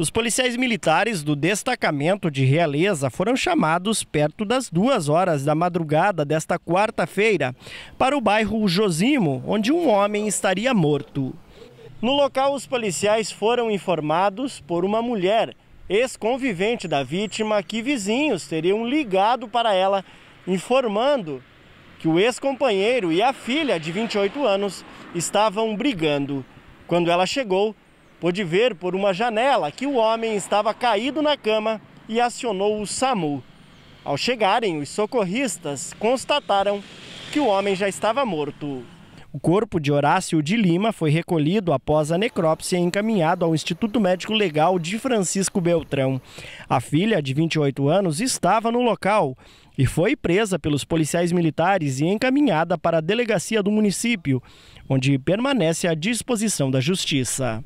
Os policiais militares do destacamento de Realeza foram chamados perto das duas horas da madrugada desta quarta-feira para o bairro Josimo, onde um homem estaria morto. No local, os policiais foram informados por uma mulher, ex-convivente da vítima, que vizinhos teriam ligado para ela, informando que o ex-companheiro e a filha de 28 anos estavam brigando. Quando ela chegou, pôde ver por uma janela que o homem estava caído na cama e acionou o SAMU. Ao chegarem, os socorristas constataram que o homem já estava morto. O corpo de Horácio de Lima foi recolhido após a necrópsia e encaminhado ao Instituto Médico Legal de Francisco Beltrão. A filha, de 28 anos, estava no local e foi presa pelos policiais militares e encaminhada para a delegacia do município, onde permanece à disposição da justiça.